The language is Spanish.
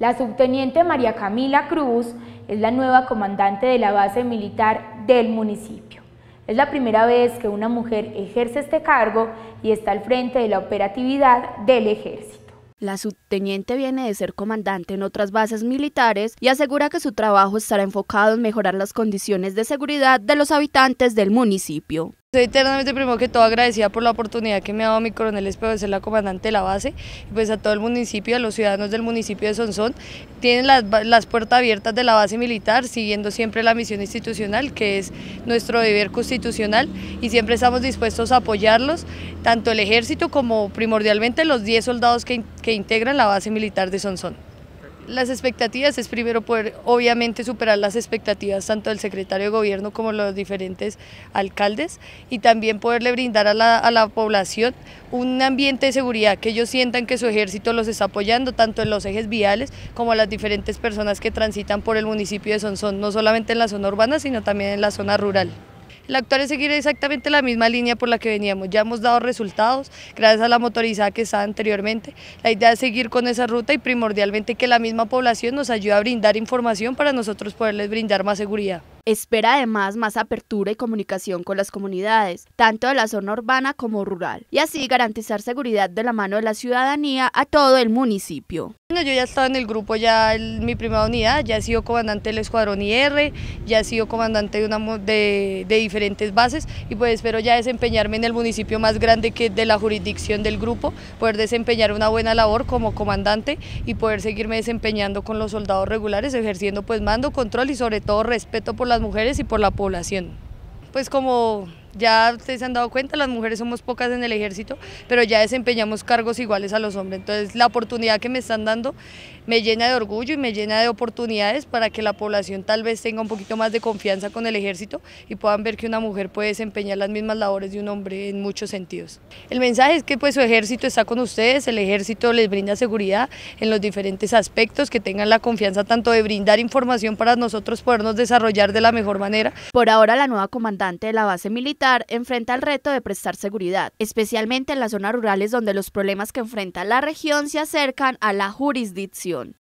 La subteniente María Camila Cruz es la nueva comandante de la base militar del municipio. Es la primera vez que una mujer ejerce este cargo y está al frente de la operatividad del ejército. La subteniente viene de ser comandante en otras bases militares y asegura que su trabajo estará enfocado en mejorar las condiciones de seguridad de los habitantes del municipio. Soy eternamente primero que todo agradecida por la oportunidad que me ha dado mi coronel Espejo de ser la comandante de la base, pues a todo el municipio, a los ciudadanos del municipio de Sonsón, tienen las, puertas abiertas de la base militar, siguiendo siempre la misión institucional, que es nuestro deber constitucional, y siempre estamos dispuestos a apoyarlos, tanto el ejército como primordialmente los 10 soldados que, que integran la base militar de Sonsón. Las expectativas es primero poder, obviamente, superar las expectativas tanto del secretario de gobierno como los diferentes alcaldes y también poderle brindar a la, población un ambiente de seguridad, que ellos sientan que su ejército los está apoyando, tanto en los ejes viales como a las diferentes personas que transitan por el municipio de Sonsón, no solamente en la zona urbana, sino también en la zona rural. La actual es seguir exactamente la misma línea por la que veníamos. Ya hemos dado resultados gracias a la motorizada que estaba anteriormente. La idea es seguir con esa ruta y primordialmente que la misma población nos ayude a brindar información para nosotros poderles brindar más seguridad. Espera además más apertura y comunicación con las comunidades, tanto de la zona urbana como rural, y así garantizar seguridad de la mano de la ciudadanía a todo el municipio. Bueno, yo ya estaba en el grupo, ya en mi primera unidad, ya he sido comandante del escuadrón IR, ya he sido comandante de, diferentes bases y pues espero ya desempeñarme en el municipio más grande que de la jurisdicción del grupo, poder desempeñar una buena labor como comandante y poder seguirme desempeñando con los soldados regulares, ejerciendo pues mando, control y sobre todo respeto por las mujeres y por la población. Pues como ya ustedes se han dado cuenta, las mujeres somos pocas en el ejército, pero ya desempeñamos cargos iguales a los hombres. Entonces la oportunidad que me están dando me llena de orgullo y me llena de oportunidades para que la población tal vez tenga un poquito más de confianza con el ejército y puedan ver que una mujer puede desempeñar las mismas labores de un hombre en muchos sentidos. El mensaje es que pues su ejército está con ustedes, el ejército les brinda seguridad en los diferentes aspectos, que tengan la confianza tanto de brindar información para nosotros podernos desarrollar de la mejor manera. Por ahora la nueva comandante de la base militar enfrenta el reto de prestar seguridad, especialmente en las zonas rurales donde los problemas que enfrenta la región se acercan a la jurisdicción.